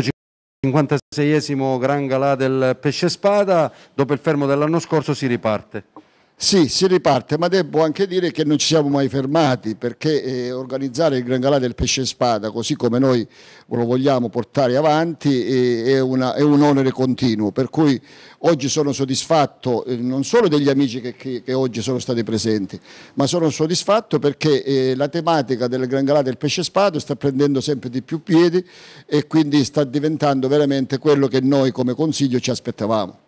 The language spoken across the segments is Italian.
5 56esimo Gran Galà del Pesce Spada, dopo il fermo dell'anno scorso si riparte. Sì, si riparte, ma devo anche dire che non ci siamo mai fermati perché eh, organizzare il Gran Galà del Pesce Spada, così come noi lo vogliamo portare avanti, eh, è, una, è, un onere continuo. Per cui oggi sono soddisfatto eh, non solo degli amici che, che, che, oggi sono stati presenti, ma sono soddisfatto perché eh, la tematica del Gran Galà del Pesce Spada sta prendendo sempre di più piedi e quindi sta diventando veramente quello che noi come Consiglio ci aspettavamo.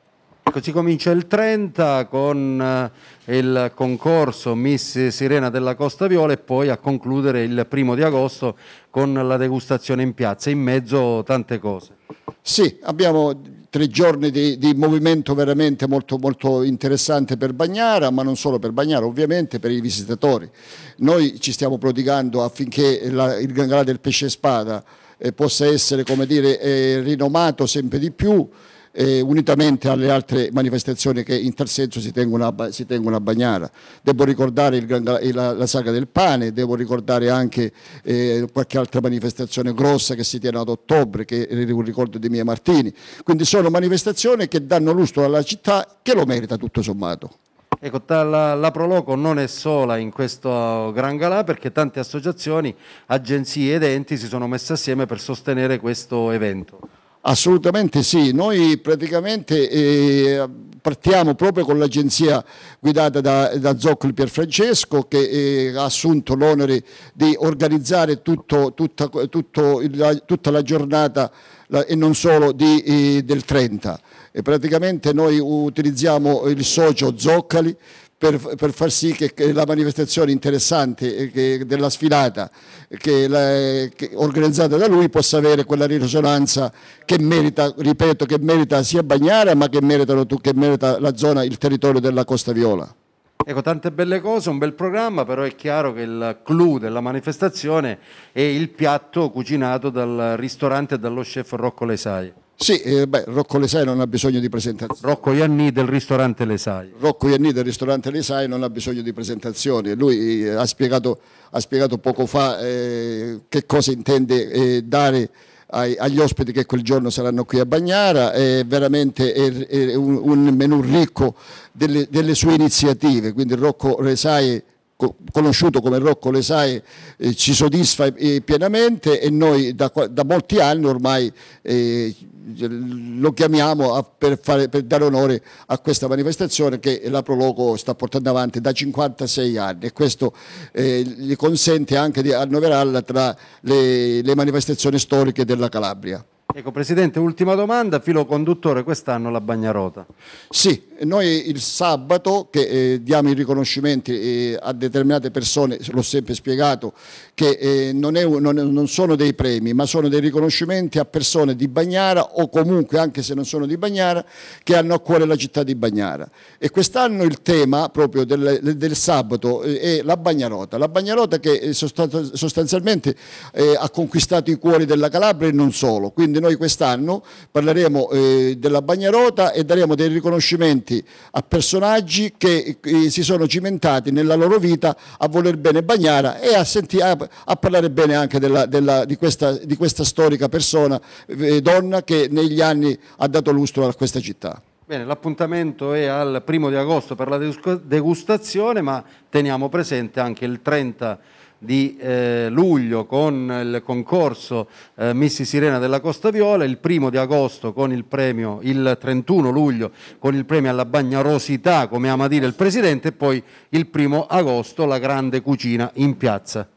Ecco, si comincia il 30 con eh, il concorso Miss Sirena della Costa Viola e poi a concludere il primo di agosto con la degustazione in piazza, in mezzo tante cose. Sì, abbiamo tre giorni di, di movimento veramente molto, molto, interessante per Bagnara, ma non solo per Bagnara, ovviamente per i visitatori. Noi ci stiamo prodigando affinché la, il Gangalà del Pesce Spada eh, possa essere, come dire, eh, rinomato sempre di più, eh, unitamente alle altre manifestazioni che in tal senso si tengono a, si tengono a Bagnara. Devo ricordare il, la, la, saga del pane, devo ricordare anche eh, qualche altra manifestazione grossa che si tiene ad ottobre, che è un ricordo di Mia Martini. Quindi sono manifestazioni che danno lustro alla città che lo merita tutto sommato. Ecco, la, la, Proloco non è sola in questo Gran Galà perché tante associazioni, agenzie ed enti si sono messe assieme per sostenere questo evento. Assolutamente sì, noi praticamente eh, partiamo proprio con l'agenzia guidata da, da Zoccoli Pierfrancesco che eh, ha assunto l'onere di organizzare tutto, tutta, tutto, la, tutta, la, giornata la, e non solo di, eh, del 30. E praticamente noi utilizziamo il socio Zoccali per, per, far sì che, che la manifestazione interessante che, della sfilata la, organizzata da lui possa avere quella risonanza che merita, ripeto, che merita sia Bagnara ma che, meritano, che merita la zona, il territorio della Costa Viola. Ecco, tante belle cose, un bel programma, però è chiaro che il clou della manifestazione è il piatto cucinato dal ristorante e dallo chef Rocco Lesai. Sì, eh, beh, Rocco Lesai non ha bisogno di presentazioni. Rocco Ianni del ristorante Lesai. Rocco Ianni del ristorante Lesai non ha bisogno di presentazioni. Lui eh, ha spiegato, ha spiegato poco fa eh, che cosa intende eh, dare ai, agli ospiti che quel giorno saranno qui a Bagnara. È veramente è, è un, un menù ricco delle, delle, sue iniziative. Quindi Rocco Lesai conosciuto come Rocco Lesai eh, ci soddisfa eh, pienamente e noi da, da molti anni ormai eh, lo chiamiamo a, per, fare, per, dare onore a questa manifestazione che la Proloco sta portando avanti da 56 anni e questo eh, gli consente anche di annoverarla tra le, le manifestazioni storiche della Calabria. Ecco Presidente, ultima domanda, filo conduttore quest'anno la Bagnarota. Sì, noi il sabato che eh, diamo i riconoscimenti eh, a determinate persone, l'ho sempre spiegato, che eh, non, è, non, non, sono dei premi ma sono dei riconoscimenti a persone di Bagnara o comunque anche se non sono di Bagnara che hanno a cuore la città di Bagnara e quest'anno il tema proprio del, del sabato eh, è la Bagnarota, la Bagnarota che eh, sostanzialmente eh, ha conquistato i cuori della Calabria e non solo, quindi noi quest'anno parleremo eh, della Bagnarota e daremo dei riconoscimenti a personaggi che eh, si sono cimentati nella loro vita a voler bene Bagnara e a, senti, a, a parlare bene anche della, della, di, questa, di, questa, storica persona, eh, donna che negli anni ha dato lustro a questa città. Bene, l'appuntamento è al primo di agosto per la degustazione, ma teniamo presente anche il 30 agosto di eh, luglio con il concorso eh, Missi Sirena della Costa Viola, il primo di agosto con il premio, il 31 luglio con il premio alla bagnarosità, come ama dire il Presidente, e poi il primo agosto la grande cucina in piazza.